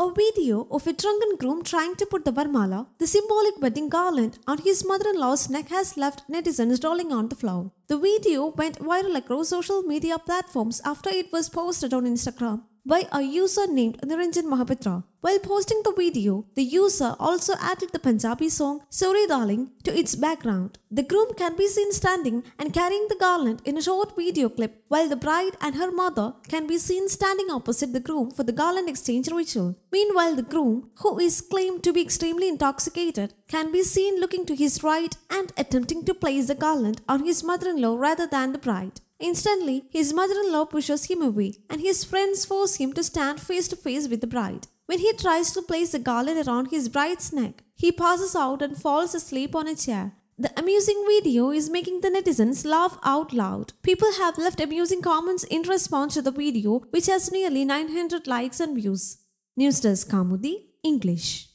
A video of a drunken groom trying to put the Varmala, the symbolic wedding garland, on his mother in law's neck has left netizens rolling on the floor. The video went viral across social media platforms after it was posted on Instagram by a user named Niranjan Mahapatra. While posting the video, the user also added the Punjabi song Sorry Darling to its background. The groom can be seen standing and carrying the garland in a short video clip, while the bride and her mother can be seen standing opposite the groom for the garland exchange ritual. Meanwhile, the groom, who is claimed to be extremely intoxicated, can be seen looking to his right and attempting to place the garland on his mother in law rather than the bride. Instantly, his mother in law pushes him away, and his friends force him to stand face to face with the bride. When he tries to place a garland around his bride's neck, he passes out and falls asleep on a chair. The amusing video is making the netizens laugh out loud. People have left amusing comments in response to the video, which has nearly 900 likes and views. News Desk Kamudi, English.